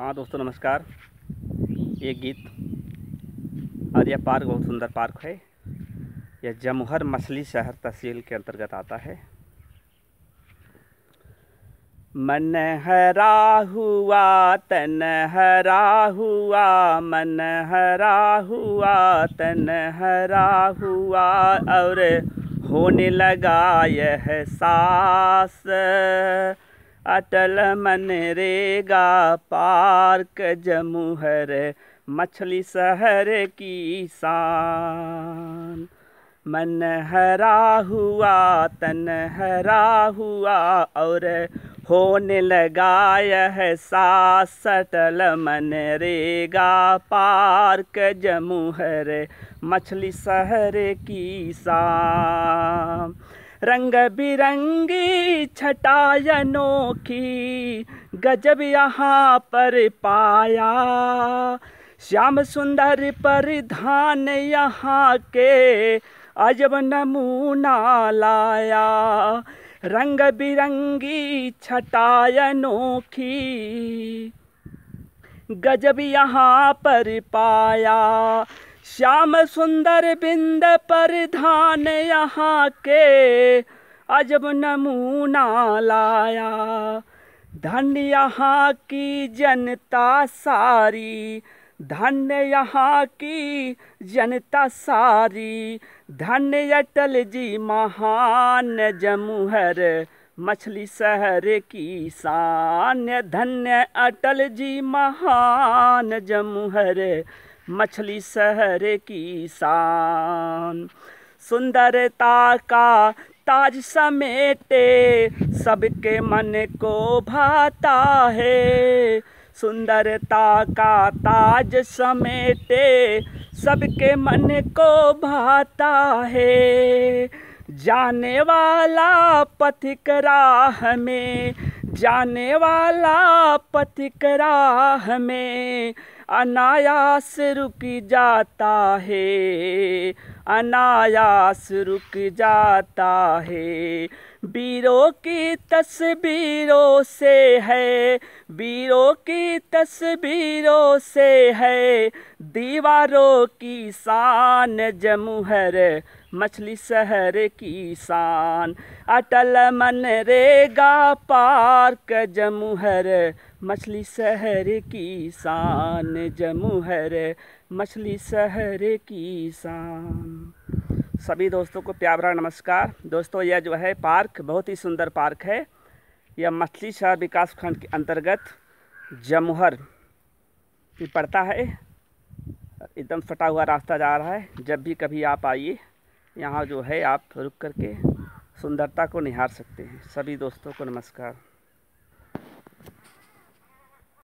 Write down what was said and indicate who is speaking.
Speaker 1: हाँ दोस्तों नमस्कार ये गीत और यह पार्क बहुत सुंदर पार्क है यह जमहर मछली शहर तहसील के अंतर्गत आता है मन हरा हुआ तन हरा हुआ मन हरा हुआ तन हरा हुआ और होने लगा यह सास अटल मनरेगा पार्क जमुहर मछली शहर की शान मन हरा हुआ तन हरा हुआ और होने लगा यह सास अटल मनरेगा पार्क जमुहर मछली शहर की शान रंग बिरंगी छटायनों की गजब यहाँ पर पाया श्याम सुंदर परिधान यहाँ के अजब नमूना लाया रंग बिरंगी छटायनों की गजब यहाँ पर पाया श्याम सुंदर बिंद परिधान यहाँ के अजब नमूना लाया धन यहाँ की जनता सारी धन्य यहाँ की जनता सारी धन्य अटल जी महान जमुहर मछली शहर की शान धन्य अटल जी महान जमुहर मछली शहर की शान सुंदरता का ताज समेटे सबके मन को भाता है सुंदरता का ताज समेटे सबके मन को भाता है जाने वाला पथिक राह में जाने वाला पथिक राह में अनायास रुक जाता है अनायास रुक जाता है बीरों की तस्वीरों से है वीरों की तस्वीरों से है दीवारों की शान जमुहर मछली शहर की शान अटल मनरेगा पार्क जमुहर मछली शहर की शान जमुहर मछली शहर की शान सभी दोस्तों को प्यार भरा नमस्कार दोस्तों यह जो है पार्क बहुत ही सुंदर पार्क है यह मछली शहर विकास खंड के अंतर्गत जमुहर पड़ता है एकदम फटा हुआ रास्ता जा रहा है जब भी कभी आप आइए यहाँ जो है आप रुक करके सुंदरता को निहार सकते हैं सभी दोस्तों को नमस्कार